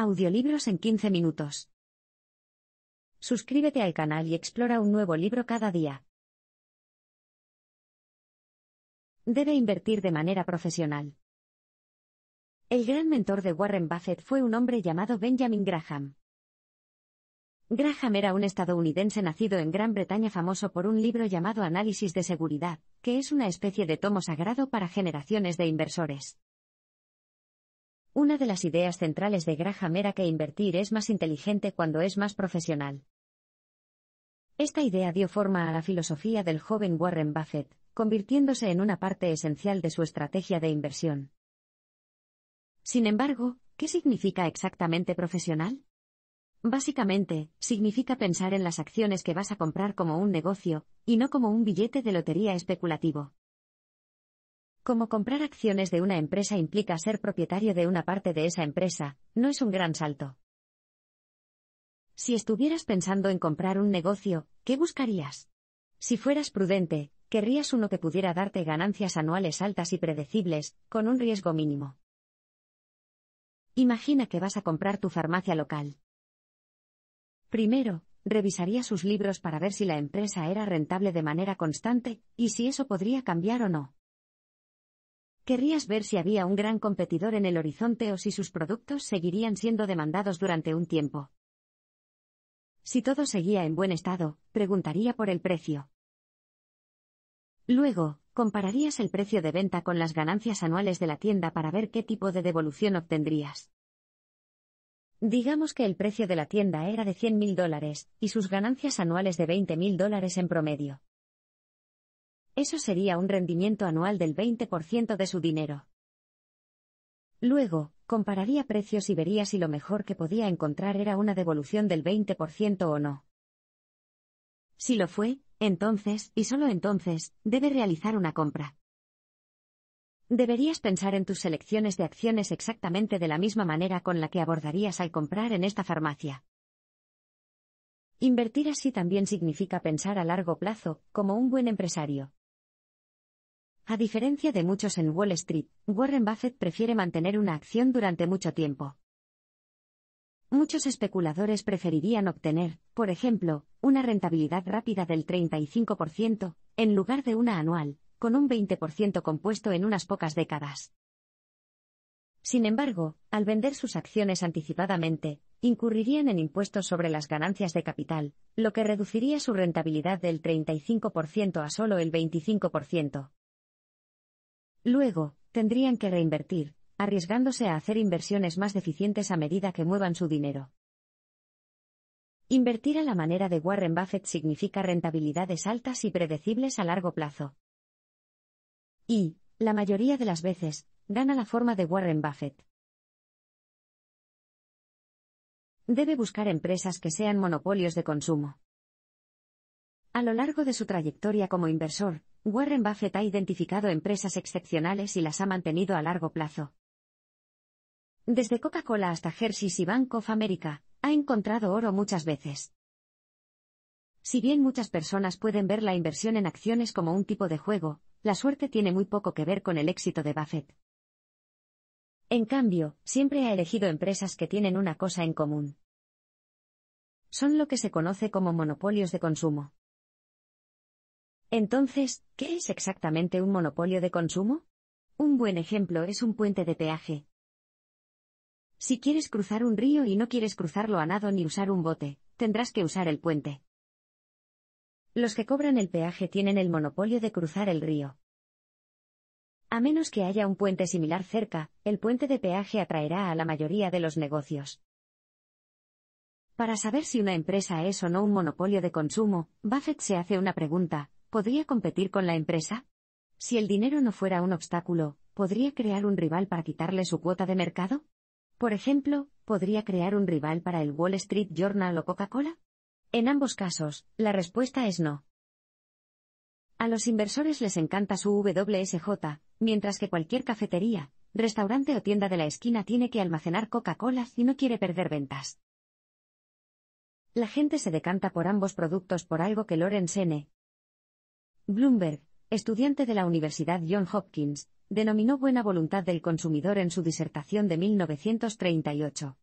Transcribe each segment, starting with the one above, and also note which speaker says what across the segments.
Speaker 1: Audiolibros en 15 minutos. Suscríbete al canal y explora un nuevo libro cada día. Debe invertir de manera profesional. El gran mentor de Warren Buffett fue un hombre llamado Benjamin Graham. Graham era un estadounidense nacido en Gran Bretaña famoso por un libro llamado Análisis de Seguridad, que es una especie de tomo sagrado para generaciones de inversores. Una de las ideas centrales de Graham era que invertir es más inteligente cuando es más profesional. Esta idea dio forma a la filosofía del joven Warren Buffett, convirtiéndose en una parte esencial de su estrategia de inversión. Sin embargo, ¿qué significa exactamente profesional? Básicamente, significa pensar en las acciones que vas a comprar como un negocio, y no como un billete de lotería especulativo. Como comprar acciones de una empresa implica ser propietario de una parte de esa empresa, no es un gran salto. Si estuvieras pensando en comprar un negocio, ¿qué buscarías? Si fueras prudente, querrías uno que pudiera darte ganancias anuales altas y predecibles, con un riesgo mínimo. Imagina que vas a comprar tu farmacia local. Primero, revisaría sus libros para ver si la empresa era rentable de manera constante, y si eso podría cambiar o no. Querrías ver si había un gran competidor en el horizonte o si sus productos seguirían siendo demandados durante un tiempo. Si todo seguía en buen estado, preguntaría por el precio. Luego, compararías el precio de venta con las ganancias anuales de la tienda para ver qué tipo de devolución obtendrías. Digamos que el precio de la tienda era de 100.000 dólares, y sus ganancias anuales de 20.000 dólares en promedio. Eso sería un rendimiento anual del 20% de su dinero. Luego, compararía precios y vería si lo mejor que podía encontrar era una devolución del 20% o no. Si lo fue, entonces, y solo entonces, debe realizar una compra. Deberías pensar en tus selecciones de acciones exactamente de la misma manera con la que abordarías al comprar en esta farmacia. Invertir así también significa pensar a largo plazo, como un buen empresario. A diferencia de muchos en Wall Street, Warren Buffett prefiere mantener una acción durante mucho tiempo. Muchos especuladores preferirían obtener, por ejemplo, una rentabilidad rápida del 35%, en lugar de una anual, con un 20% compuesto en unas pocas décadas. Sin embargo, al vender sus acciones anticipadamente, incurrirían en impuestos sobre las ganancias de capital, lo que reduciría su rentabilidad del 35% a solo el 25%. Luego, tendrían que reinvertir, arriesgándose a hacer inversiones más eficientes a medida que muevan su dinero. Invertir a la manera de Warren Buffett significa rentabilidades altas y predecibles a largo plazo. Y, la mayoría de las veces, gana la forma de Warren Buffett. Debe buscar empresas que sean monopolios de consumo. A lo largo de su trayectoria como inversor, Warren Buffett ha identificado empresas excepcionales y las ha mantenido a largo plazo. Desde Coca-Cola hasta Hershey's y Bank of America, ha encontrado oro muchas veces. Si bien muchas personas pueden ver la inversión en acciones como un tipo de juego, la suerte tiene muy poco que ver con el éxito de Buffett. En cambio, siempre ha elegido empresas que tienen una cosa en común. Son lo que se conoce como monopolios de consumo. Entonces, ¿qué es exactamente un monopolio de consumo? Un buen ejemplo es un puente de peaje. Si quieres cruzar un río y no quieres cruzarlo a nado ni usar un bote, tendrás que usar el puente. Los que cobran el peaje tienen el monopolio de cruzar el río. A menos que haya un puente similar cerca, el puente de peaje atraerá a la mayoría de los negocios. Para saber si una empresa es o no un monopolio de consumo, Buffett se hace una pregunta, ¿Podría competir con la empresa? Si el dinero no fuera un obstáculo, ¿podría crear un rival para quitarle su cuota de mercado? Por ejemplo, ¿podría crear un rival para el Wall Street Journal o Coca-Cola? En ambos casos, la respuesta es no. A los inversores les encanta su WSJ, mientras que cualquier cafetería, restaurante o tienda de la esquina tiene que almacenar Coca-Cola si no quiere perder ventas. La gente se decanta por ambos productos por algo que Loren sene. Bloomberg, estudiante de la Universidad John Hopkins, denominó buena voluntad del consumidor en su disertación de 1938.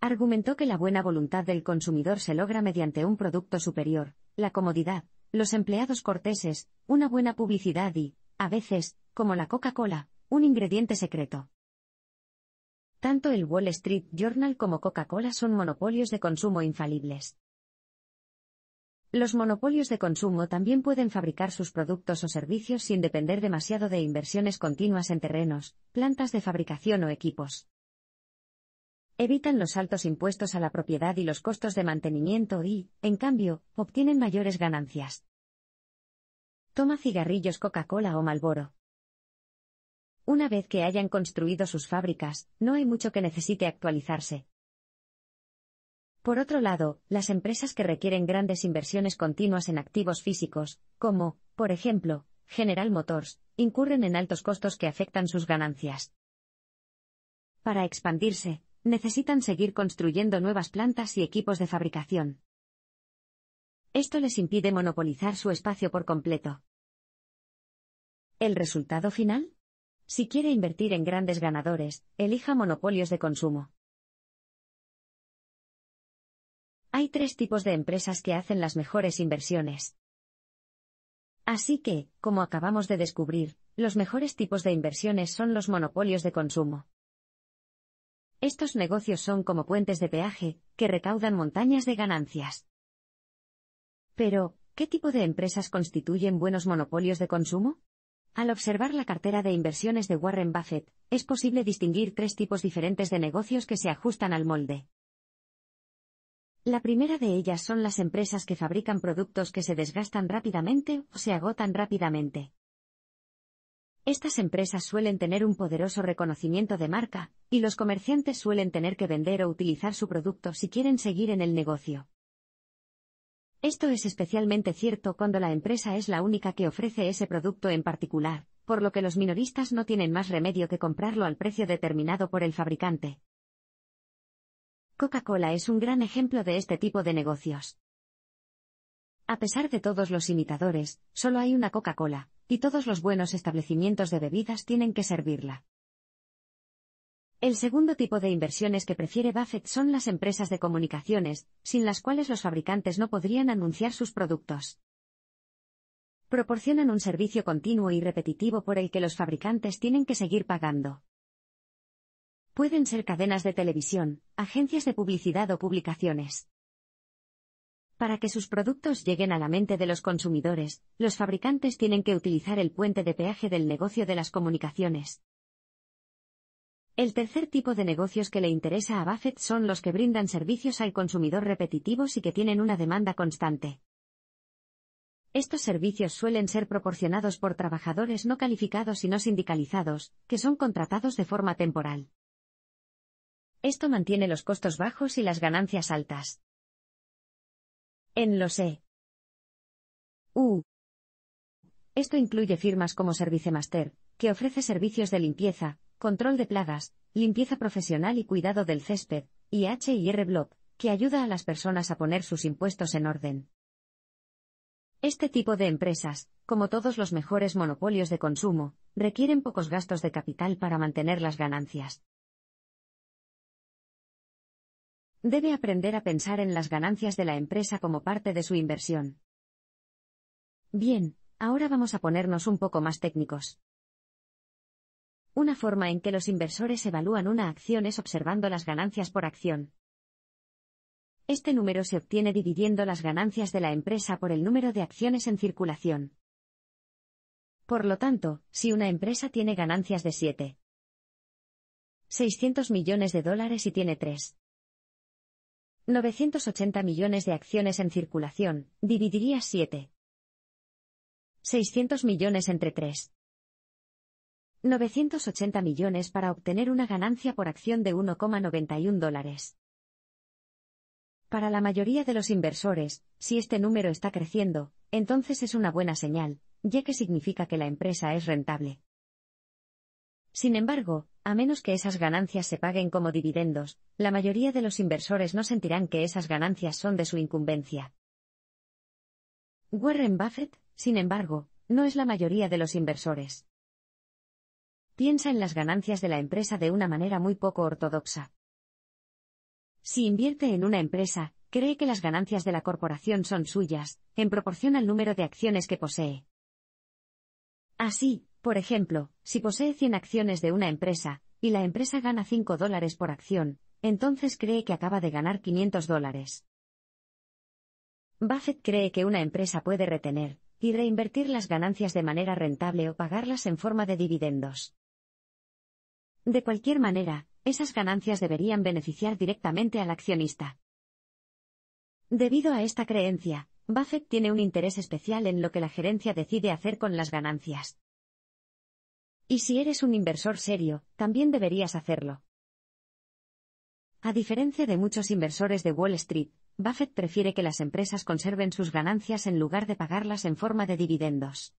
Speaker 1: Argumentó que la buena voluntad del consumidor se logra mediante un producto superior, la comodidad, los empleados corteses, una buena publicidad y, a veces, como la Coca-Cola, un ingrediente secreto. Tanto el Wall Street Journal como Coca-Cola son monopolios de consumo infalibles. Los monopolios de consumo también pueden fabricar sus productos o servicios sin depender demasiado de inversiones continuas en terrenos, plantas de fabricación o equipos. Evitan los altos impuestos a la propiedad y los costos de mantenimiento y, en cambio, obtienen mayores ganancias. Toma cigarrillos Coca-Cola o Malboro. Una vez que hayan construido sus fábricas, no hay mucho que necesite actualizarse. Por otro lado, las empresas que requieren grandes inversiones continuas en activos físicos, como, por ejemplo, General Motors, incurren en altos costos que afectan sus ganancias. Para expandirse, necesitan seguir construyendo nuevas plantas y equipos de fabricación. Esto les impide monopolizar su espacio por completo. ¿El resultado final? Si quiere invertir en grandes ganadores, elija monopolios de consumo. Hay tres tipos de empresas que hacen las mejores inversiones. Así que, como acabamos de descubrir, los mejores tipos de inversiones son los monopolios de consumo. Estos negocios son como puentes de peaje, que recaudan montañas de ganancias. Pero, ¿qué tipo de empresas constituyen buenos monopolios de consumo? Al observar la cartera de inversiones de Warren Buffett, es posible distinguir tres tipos diferentes de negocios que se ajustan al molde. La primera de ellas son las empresas que fabrican productos que se desgastan rápidamente o se agotan rápidamente. Estas empresas suelen tener un poderoso reconocimiento de marca, y los comerciantes suelen tener que vender o utilizar su producto si quieren seguir en el negocio. Esto es especialmente cierto cuando la empresa es la única que ofrece ese producto en particular, por lo que los minoristas no tienen más remedio que comprarlo al precio determinado por el fabricante. Coca-Cola es un gran ejemplo de este tipo de negocios. A pesar de todos los imitadores, solo hay una Coca-Cola, y todos los buenos establecimientos de bebidas tienen que servirla. El segundo tipo de inversiones que prefiere Buffett son las empresas de comunicaciones, sin las cuales los fabricantes no podrían anunciar sus productos. Proporcionan un servicio continuo y repetitivo por el que los fabricantes tienen que seguir pagando. Pueden ser cadenas de televisión, agencias de publicidad o publicaciones. Para que sus productos lleguen a la mente de los consumidores, los fabricantes tienen que utilizar el puente de peaje del negocio de las comunicaciones. El tercer tipo de negocios que le interesa a Buffett son los que brindan servicios al consumidor repetitivos y que tienen una demanda constante. Estos servicios suelen ser proporcionados por trabajadores no calificados y no sindicalizados, que son contratados de forma temporal. Esto mantiene los costos bajos y las ganancias altas. En los E. U. Esto incluye firmas como Servicemaster, que ofrece servicios de limpieza, control de plagas, limpieza profesional y cuidado del césped, y H&R Block, que ayuda a las personas a poner sus impuestos en orden. Este tipo de empresas, como todos los mejores monopolios de consumo, requieren pocos gastos de capital para mantener las ganancias. Debe aprender a pensar en las ganancias de la empresa como parte de su inversión. Bien, ahora vamos a ponernos un poco más técnicos. Una forma en que los inversores evalúan una acción es observando las ganancias por acción. Este número se obtiene dividiendo las ganancias de la empresa por el número de acciones en circulación. Por lo tanto, si una empresa tiene ganancias de 7, 600 millones de dólares y tiene 3, 980 millones de acciones en circulación, dividiría 7. 600 millones entre 3. 980 millones para obtener una ganancia por acción de 1,91 dólares. Para la mayoría de los inversores, si este número está creciendo, entonces es una buena señal, ya que significa que la empresa es rentable. Sin embargo, a menos que esas ganancias se paguen como dividendos, la mayoría de los inversores no sentirán que esas ganancias son de su incumbencia. Warren Buffett, sin embargo, no es la mayoría de los inversores. Piensa en las ganancias de la empresa de una manera muy poco ortodoxa. Si invierte en una empresa, cree que las ganancias de la corporación son suyas, en proporción al número de acciones que posee. Así, por ejemplo, si posee 100 acciones de una empresa, y la empresa gana 5 dólares por acción, entonces cree que acaba de ganar 500 dólares. Buffett cree que una empresa puede retener y reinvertir las ganancias de manera rentable o pagarlas en forma de dividendos. De cualquier manera, esas ganancias deberían beneficiar directamente al accionista. Debido a esta creencia, Buffett tiene un interés especial en lo que la gerencia decide hacer con las ganancias. Y si eres un inversor serio, también deberías hacerlo. A diferencia de muchos inversores de Wall Street, Buffett prefiere que las empresas conserven sus ganancias en lugar de pagarlas en forma de dividendos.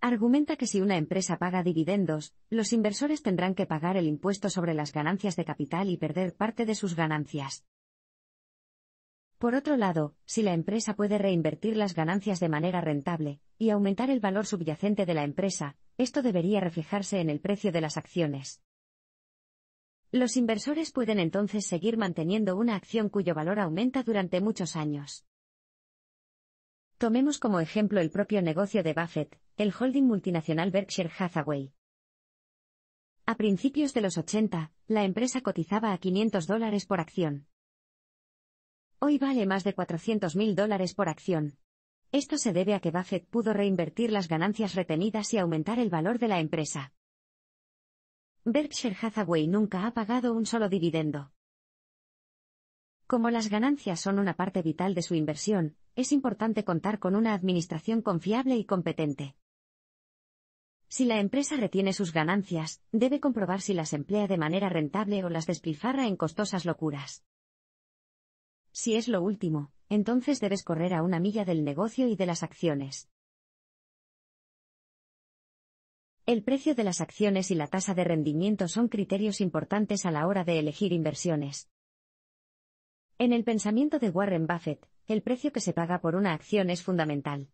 Speaker 1: Argumenta que si una empresa paga dividendos, los inversores tendrán que pagar el impuesto sobre las ganancias de capital y perder parte de sus ganancias. Por otro lado, si la empresa puede reinvertir las ganancias de manera rentable, y aumentar el valor subyacente de la empresa, esto debería reflejarse en el precio de las acciones. Los inversores pueden entonces seguir manteniendo una acción cuyo valor aumenta durante muchos años. Tomemos como ejemplo el propio negocio de Buffett, el holding multinacional Berkshire Hathaway. A principios de los 80, la empresa cotizaba a 500 dólares por acción. Hoy vale más de 400 mil dólares por acción. Esto se debe a que Buffett pudo reinvertir las ganancias retenidas y aumentar el valor de la empresa. Berkshire Hathaway nunca ha pagado un solo dividendo. Como las ganancias son una parte vital de su inversión, es importante contar con una administración confiable y competente. Si la empresa retiene sus ganancias, debe comprobar si las emplea de manera rentable o las despilfarra en costosas locuras. Si es lo último, entonces debes correr a una milla del negocio y de las acciones. El precio de las acciones y la tasa de rendimiento son criterios importantes a la hora de elegir inversiones. En el pensamiento de Warren Buffett, el precio que se paga por una acción es fundamental.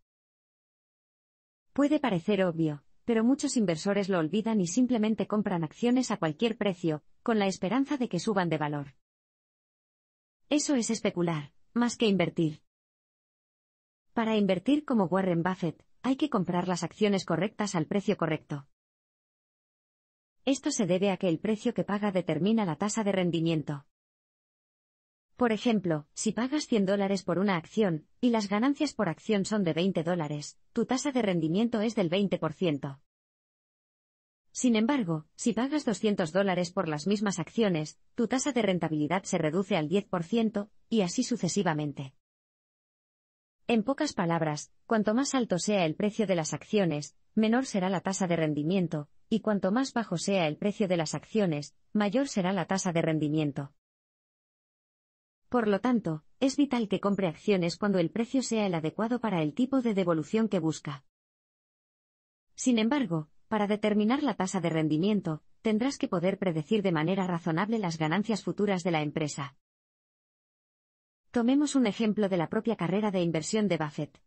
Speaker 1: Puede parecer obvio, pero muchos inversores lo olvidan y simplemente compran acciones a cualquier precio, con la esperanza de que suban de valor. Eso es especular, más que invertir. Para invertir como Warren Buffett, hay que comprar las acciones correctas al precio correcto. Esto se debe a que el precio que paga determina la tasa de rendimiento. Por ejemplo, si pagas 100 dólares por una acción, y las ganancias por acción son de 20 dólares, tu tasa de rendimiento es del 20%. Sin embargo, si pagas 200 dólares por las mismas acciones, tu tasa de rentabilidad se reduce al 10%, y así sucesivamente. En pocas palabras, cuanto más alto sea el precio de las acciones, menor será la tasa de rendimiento, y cuanto más bajo sea el precio de las acciones, mayor será la tasa de rendimiento. Por lo tanto, es vital que compre acciones cuando el precio sea el adecuado para el tipo de devolución que busca. Sin embargo, para determinar la tasa de rendimiento, tendrás que poder predecir de manera razonable las ganancias futuras de la empresa. Tomemos un ejemplo de la propia carrera de inversión de Buffett.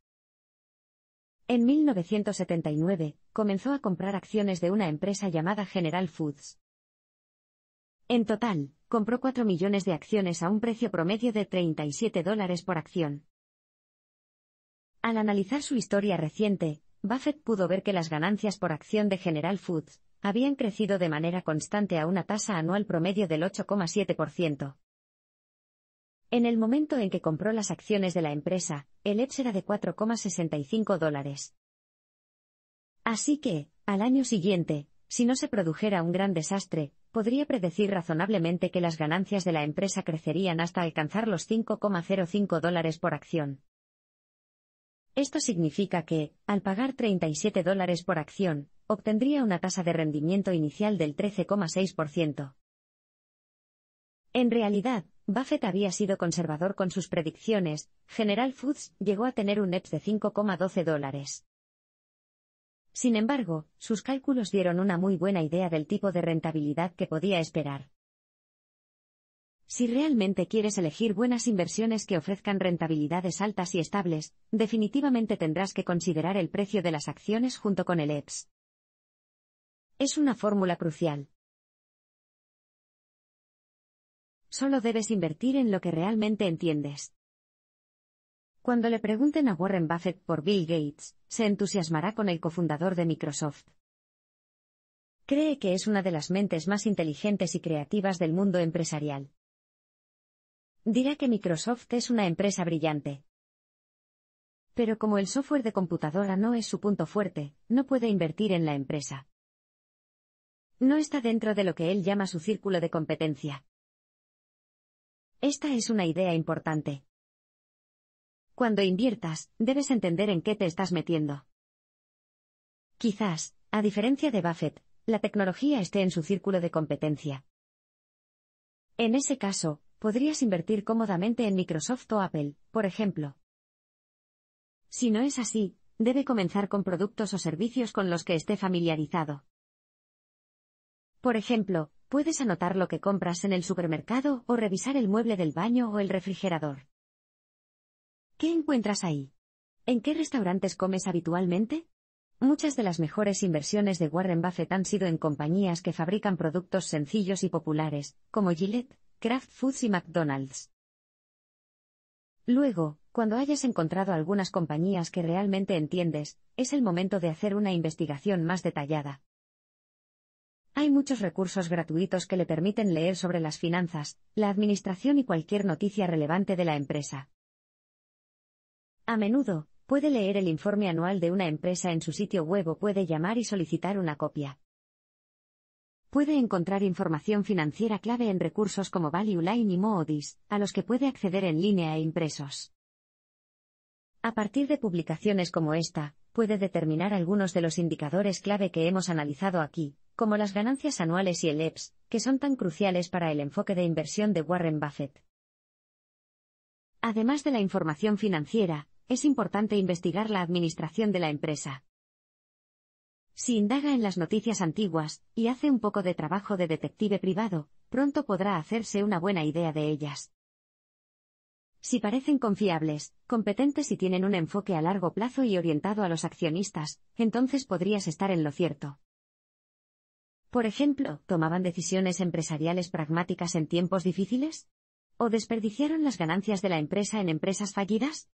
Speaker 1: En 1979, comenzó a comprar acciones de una empresa llamada General Foods. En total, compró 4 millones de acciones a un precio promedio de 37 dólares por acción. Al analizar su historia reciente, Buffett pudo ver que las ganancias por acción de General Foods habían crecido de manera constante a una tasa anual promedio del 8,7%. En el momento en que compró las acciones de la empresa, el EPS era de 4,65 dólares. Así que, al año siguiente, si no se produjera un gran desastre, podría predecir razonablemente que las ganancias de la empresa crecerían hasta alcanzar los 5,05 dólares por acción. Esto significa que, al pagar 37 dólares por acción, obtendría una tasa de rendimiento inicial del 13,6%. En realidad, Buffett había sido conservador con sus predicciones, General Foods llegó a tener un EPS de 5,12 dólares. Sin embargo, sus cálculos dieron una muy buena idea del tipo de rentabilidad que podía esperar. Si realmente quieres elegir buenas inversiones que ofrezcan rentabilidades altas y estables, definitivamente tendrás que considerar el precio de las acciones junto con el EPS. Es una fórmula crucial. Solo debes invertir en lo que realmente entiendes. Cuando le pregunten a Warren Buffett por Bill Gates, se entusiasmará con el cofundador de Microsoft. Cree que es una de las mentes más inteligentes y creativas del mundo empresarial dirá que Microsoft es una empresa brillante. Pero como el software de computadora no es su punto fuerte, no puede invertir en la empresa. No está dentro de lo que él llama su círculo de competencia. Esta es una idea importante. Cuando inviertas, debes entender en qué te estás metiendo. Quizás, a diferencia de Buffett, la tecnología esté en su círculo de competencia. En ese caso, podrías invertir cómodamente en Microsoft o Apple, por ejemplo. Si no es así, debe comenzar con productos o servicios con los que esté familiarizado. Por ejemplo, puedes anotar lo que compras en el supermercado o revisar el mueble del baño o el refrigerador. ¿Qué encuentras ahí? ¿En qué restaurantes comes habitualmente? Muchas de las mejores inversiones de Warren Buffett han sido en compañías que fabrican productos sencillos y populares, como Gillette, Kraft Foods y McDonald's. Luego, cuando hayas encontrado algunas compañías que realmente entiendes, es el momento de hacer una investigación más detallada. Hay muchos recursos gratuitos que le permiten leer sobre las finanzas, la administración y cualquier noticia relevante de la empresa. A menudo, puede leer el informe anual de una empresa en su sitio web o puede llamar y solicitar una copia. Puede encontrar información financiera clave en recursos como Value Line y MoOdys, a los que puede acceder en línea e impresos. A partir de publicaciones como esta, puede determinar algunos de los indicadores clave que hemos analizado aquí, como las ganancias anuales y el EPS, que son tan cruciales para el enfoque de inversión de Warren Buffett. Además de la información financiera, es importante investigar la administración de la empresa. Si indaga en las noticias antiguas, y hace un poco de trabajo de detective privado, pronto podrá hacerse una buena idea de ellas. Si parecen confiables, competentes y tienen un enfoque a largo plazo y orientado a los accionistas, entonces podrías estar en lo cierto. Por ejemplo, ¿tomaban decisiones empresariales pragmáticas en tiempos difíciles? ¿O desperdiciaron las ganancias de la empresa en empresas fallidas?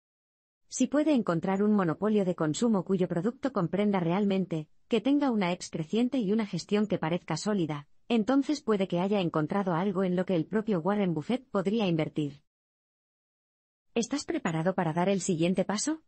Speaker 1: Si puede encontrar un monopolio de consumo cuyo producto comprenda realmente, que tenga una ex creciente y una gestión que parezca sólida, entonces puede que haya encontrado algo en lo que el propio Warren Buffett podría invertir. ¿Estás preparado para dar el siguiente paso?